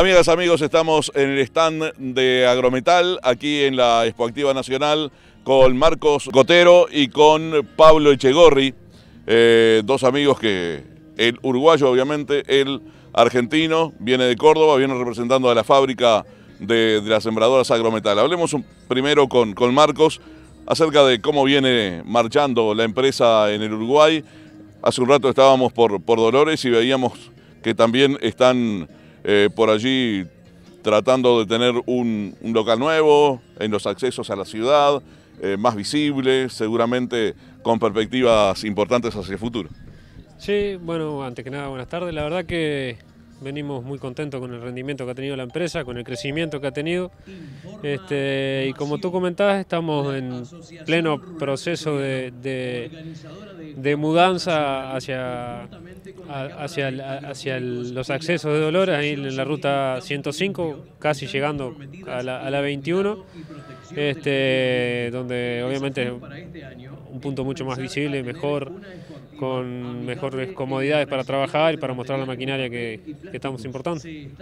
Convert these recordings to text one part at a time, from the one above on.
Amigas, amigos, estamos en el stand de Agrometal, aquí en la Expoactiva Nacional, con Marcos Gotero y con Pablo Echegorri, eh, dos amigos que, el uruguayo obviamente, el argentino, viene de Córdoba, viene representando a la fábrica de, las sembradoras Agrometal. Hablemos primero con, con Marcos acerca de cómo viene marchando la empresa en el Uruguay. Hace un rato estábamos por, por Dolores y veíamos que también están eh, por allí tratando de tener un, local nuevo en los accesos a la ciudad, eh, más visible, seguramente con perspectivas importantes hacia el futuro. Sí, bueno, antes que nada, buenas tardes. La verdad que venimos muy contentos con el rendimiento que ha tenido la empresa, con el crecimiento que ha tenido. Este, y como tú comentabas, estamos en pleno proceso de, de, mudanza hacia, hacia, hacia los accesos de Dolores, ahí en la ruta 105, casi llegando a la, a la 21 este, donde obviamente un punto mucho más visible, mejor, con mejores comodidades para trabajar y para mostrar la maquinaria que, estamos importando.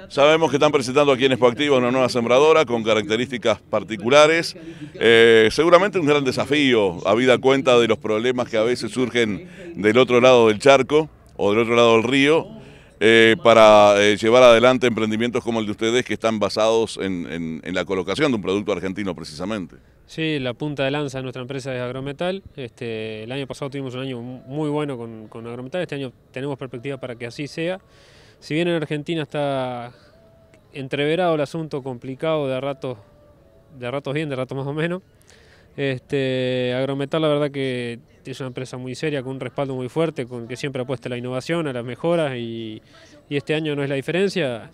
Sabemos que están presentando aquí en ExpoActivo una nueva sembradora con características particulares. Eh, seguramente un gran desafío, habida cuenta de los problemas que a veces surgen del otro lado del charco o del otro lado del río eh, para eh, llevar adelante emprendimientos como el de ustedes que están basados en, la colocación de un producto argentino precisamente. Sí, la punta de lanza de nuestra empresa es Agrometal. Este, el año pasado tuvimos un año muy bueno con, Agrometal, este año tenemos perspectiva para que así sea. Si bien en Argentina está entreverado el asunto, complicado de ratos, de ratos bien, de ratos más o menos, este, Agrometal la verdad que es una empresa muy seria, con un respaldo muy fuerte, con que siempre apuesta a la innovación, a las mejoras y, este año no es la diferencia.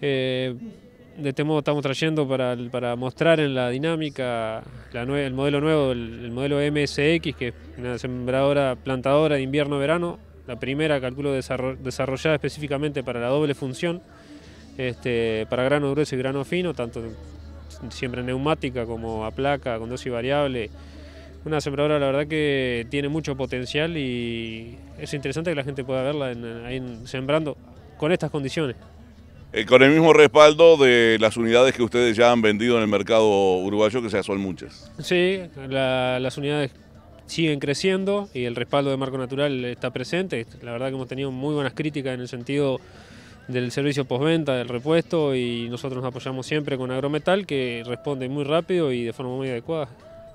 Eh, de este modo estamos trayendo para, mostrar en la dinámica el modelo nuevo, el, modelo MSX, que es una sembradora plantadora de invierno-verano, la primera calculo desarrollada específicamente para la doble función, este, para grano grueso y grano fino, tanto siempre neumática como a placa, con dosis variable. Una sembradora la verdad que tiene mucho potencial y es interesante que la gente pueda verla ahí sembrando con estas condiciones. Eh, con el mismo respaldo de las unidades que ustedes ya han vendido en el mercado uruguayo, que sea son muchas. Sí, las unidades siguen creciendo y el respaldo de Marco Natural está presente. La verdad que hemos tenido muy buenas críticas en el sentido del servicio postventa, del repuesto y nosotros nos apoyamos siempre con Agrometal que responde muy rápido y de forma muy adecuada.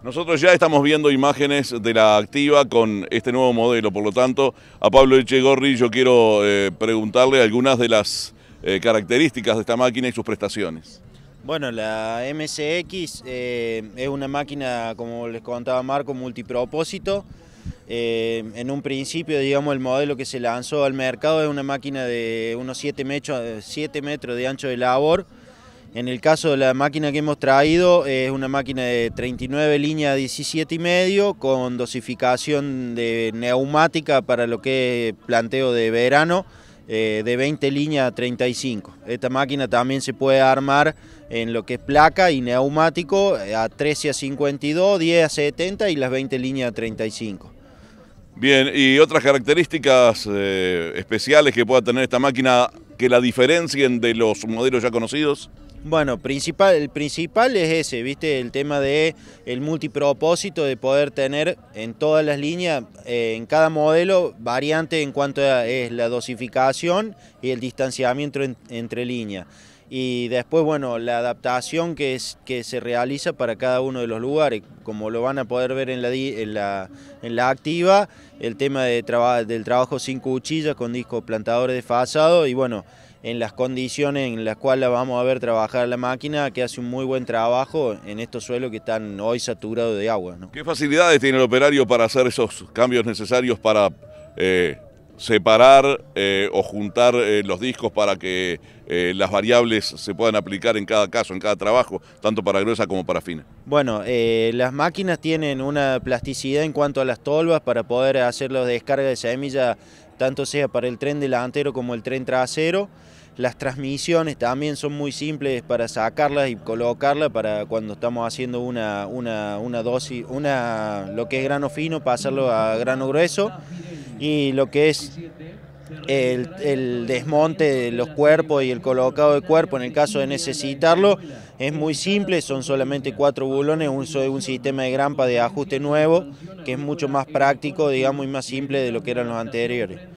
Nosotros ya estamos viendo imágenes de la activa con este nuevo modelo, por lo tanto a Pablo Echegorri yo quiero eh, preguntarle algunas de las eh, características de esta máquina y sus prestaciones. Bueno, la MCX eh, es una máquina, como les contaba Marco, multipropósito. Eh, en un principio, digamos, el modelo que se lanzó al mercado es una máquina de unos 7 metros, de ancho de labor. En el caso de la máquina que hemos traído, es una máquina de 39 líneas 17 y medio con dosificación de neumática para lo que es planteo de verano. Eh, de 20 líneas a 35. Esta máquina también se puede armar en lo que es placa y neumático eh, a 13 a 52, 10 a 70 y las 20 líneas a 35. Bien, y otras características eh, especiales que pueda tener esta máquina que la diferencien de los modelos ya conocidos. Bueno, principal, el principal es ese, ¿viste? El tema de el multipropósito de poder tener en todas las líneas, eh, en cada modelo, variante en cuanto a, es la dosificación y el distanciamiento entre líneas y después, bueno, la adaptación que, es, que se realiza para cada uno de los lugares, como lo van a poder ver en la, la, activa, el tema de del trabajo sin cuchillas con disco plantadores desfasado, y bueno, en las condiciones en las cuales vamos a ver trabajar la máquina, que hace un muy buen trabajo en estos suelos que están hoy saturados de agua. ¿Qué facilidades tiene el operario para hacer esos cambios necesarios para eh, separar eh, o juntar eh, los discos para que eh, las variables se puedan aplicar en cada caso, en cada trabajo, tanto para gruesa como para fina? Bueno, las máquinas tienen una plasticidad en cuanto a las tolvas para poder hacer la descarga de semilla, tanto sea para el tren delantero como el tren trasero. Las transmisiones también son muy simples para sacarlas y colocarlas para cuando estamos haciendo una, una, una dosis, una, lo que es grano fino, para hacerlo a grano grueso y lo que es el, desmonte de los cuerpos y el colocado de cuerpo en el caso de necesitarlo es muy simple, son solamente cuatro bulones, un, un sistema de grampa de ajuste nuevo que es mucho más práctico digamos y más simple de lo que eran los anteriores.